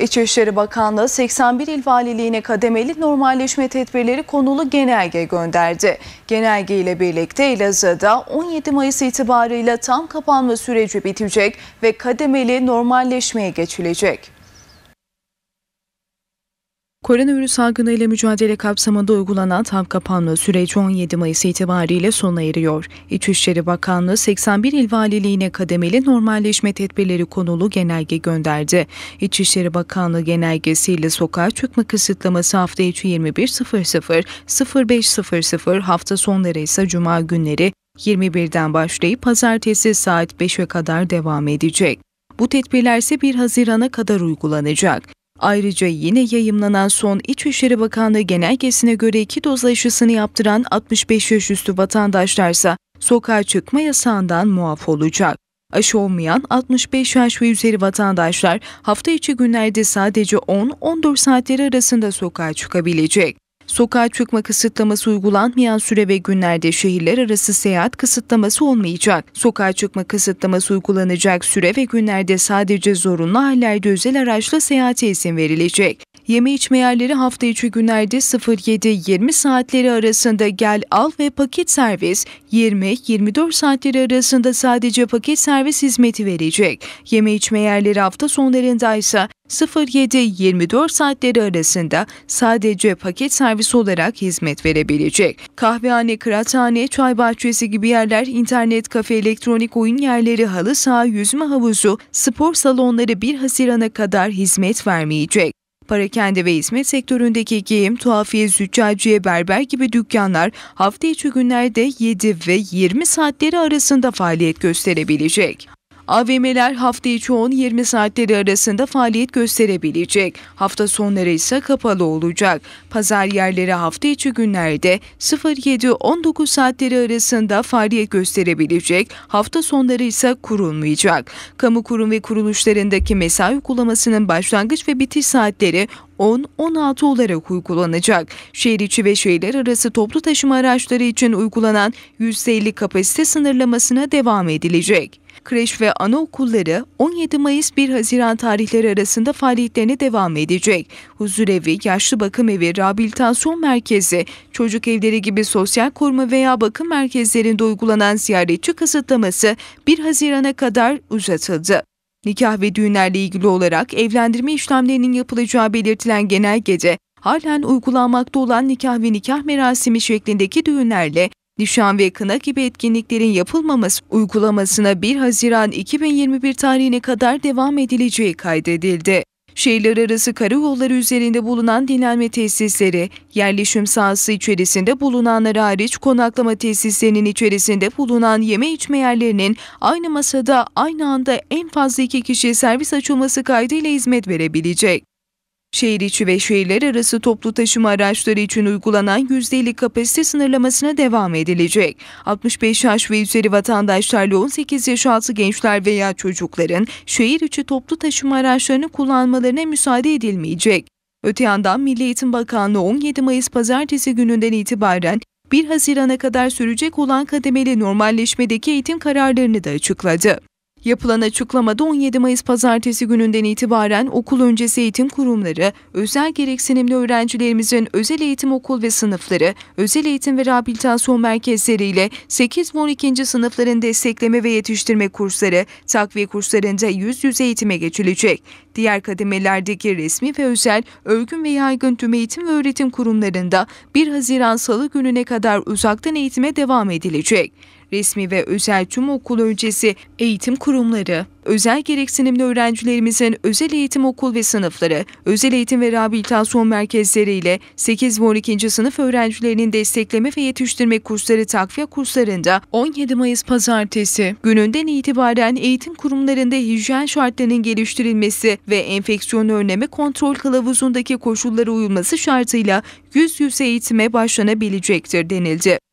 Evet, İçişleri Bakanlığı 81 il valiliğine kademeli normalleşme tedbirleri konulu genelge gönderdi. Genelge ile birlikte Elazığ'da 17 Mayıs itibarıyla tam kapanma süreci bitecek ve kademeli normalleşmeye geçilecek. Koronavirüs salgınıyla mücadele kapsamında uygulanan tam kapanma süreci 17 Mayıs itibariyle sona eriyor. İçişleri Bakanlığı 81 il valiliğine kademeli normalleşme tedbirleri konulu genelge gönderdi. İçişleri Bakanlığı genelgesiyle sokağa çıkma kısıtlaması hafta içi 21.00-05.00 hafta sonları ise cuma günleri 21'den başlayıp pazartesi saat 5'e kadar devam edecek. Bu tedbirler ise 1 Haziran'a kadar uygulanacak. Ayrıca yine yayımlanan son İçişleri Bakanlığı genelgesine göre iki doz aşısını yaptıran 65 yaş üstü vatandaşlarsa sokağa çıkma yasağından muaf olacak. Aşı olmayan 65 yaş ve üzeri vatandaşlar hafta içi günlerde sadece 10-14 saatleri arasında sokağa çıkabilecek. Sokağa çıkma kısıtlaması uygulanmayan süre ve günlerde şehirler arası seyahat kısıtlaması olmayacak. Sokağa çıkma kısıtlaması uygulanacak süre ve günlerde sadece zorunlu hallerde özel araçla seyahate izin verilecek. Yeme içme yerleri hafta içi günlerde 07-20 saatleri arasında gel al ve paket servis, 20-24 saatleri arasında sadece paket servis hizmeti verecek. Yeme içme yerleri hafta sonlarında ise 07-24 saatleri arasında sadece paket servis olarak hizmet verebilecek. Kahvehane, kıraathane, çay bahçesi gibi yerler, internet kafe, elektronik oyun yerleri, halı saha, yüzme havuzu, spor salonları 1 Haziran'a kadar hizmet vermeyecek. Parakende ve hizmet sektöründeki giyim, tuhafiye, züccaciye, berber gibi dükkanlar hafta içi günlerde 7 ve 20 saatleri arasında faaliyet gösterebilecek. AVM'ler hafta içi 10-20 saatleri arasında faaliyet gösterebilecek. Hafta sonları ise kapalı olacak. Pazar yerleri hafta içi günlerde 07-19 saatleri arasında faaliyet gösterebilecek. Hafta sonları ise kurulmayacak. Kamu kurum ve kuruluşlarındaki mesai uygulamasının başlangıç ve bitiş saatleri 10-16 olarak uygulanacak. Şehir içi ve şehirler arası toplu taşıma araçları için uygulanan 150 kapasite sınırlamasına devam edilecek kreş ve anaokulları 17 Mayıs 1 Haziran tarihleri arasında faaliyetlerine devam edecek. Huzurevi, yaşlı bakım evi, rehabilitasyon merkezi, çocuk evleri gibi sosyal koruma veya bakım merkezlerinde uygulanan ziyaretçi kısıtlaması 1 Haziran'a kadar uzatıldı. Nikah ve düğünlerle ilgili olarak evlendirme işlemlerinin yapılacağı belirtilen genel genelgece, halen uygulanmakta olan nikah ve nikah merasimi şeklindeki düğünlerle nişan ve kına gibi etkinliklerin yapılmaması uygulamasına 1 Haziran 2021 tarihine kadar devam edileceği kaydedildi. Şehirler arası karayolları üzerinde bulunan dinlenme tesisleri, yerleşim sahası içerisinde bulunanlar hariç konaklama tesislerinin içerisinde bulunan yeme içme yerlerinin aynı masada aynı anda en fazla iki kişi servis açılması kaydıyla hizmet verebilecek. Şehir içi ve şehirler arası toplu taşıma araçları için uygulanan %50 kapasite sınırlamasına devam edilecek. 65 yaş ve üzeri vatandaşlarla 18 yaş altı gençler veya çocukların şehir içi toplu taşıma araçlarını kullanmalarına müsaade edilmeyecek. Öte yandan Milli Eğitim Bakanlığı 17 Mayıs pazartesi gününden itibaren 1 Haziran'a kadar sürecek olan kademeli normalleşmedeki eğitim kararlarını da açıkladı. Yapılan açıklamada 17 Mayıs pazartesi gününden itibaren okul öncesi eğitim kurumları, özel gereksinimli öğrencilerimizin özel eğitim okul ve sınıfları, özel eğitim ve rehabilitasyon merkezleriyle 8 12. sınıfların destekleme ve yetiştirme kursları, takviye kurslarında yüz yüze eğitime geçilecek. Diğer kademelerdeki resmi ve özel, örgün ve yaygın tüm eğitim ve öğretim kurumlarında 1 Haziran Salı gününe kadar uzaktan eğitime devam edilecek resmi ve özel tüm okul öncesi eğitim kurumları, özel gereksinimli öğrencilerimizin özel eğitim okul ve sınıfları, özel eğitim ve rehabilitasyon merkezleri ile 8 ve 12. sınıf öğrencilerinin destekleme ve yetiştirme kursları takviye kurslarında 17 Mayıs pazartesi gününden itibaren eğitim kurumlarında hijyen şartlarının geliştirilmesi ve enfeksiyon önleme kontrol kılavuzundaki koşullara uyulması şartıyla yüz yüze eğitime başlanabilecektir denildi.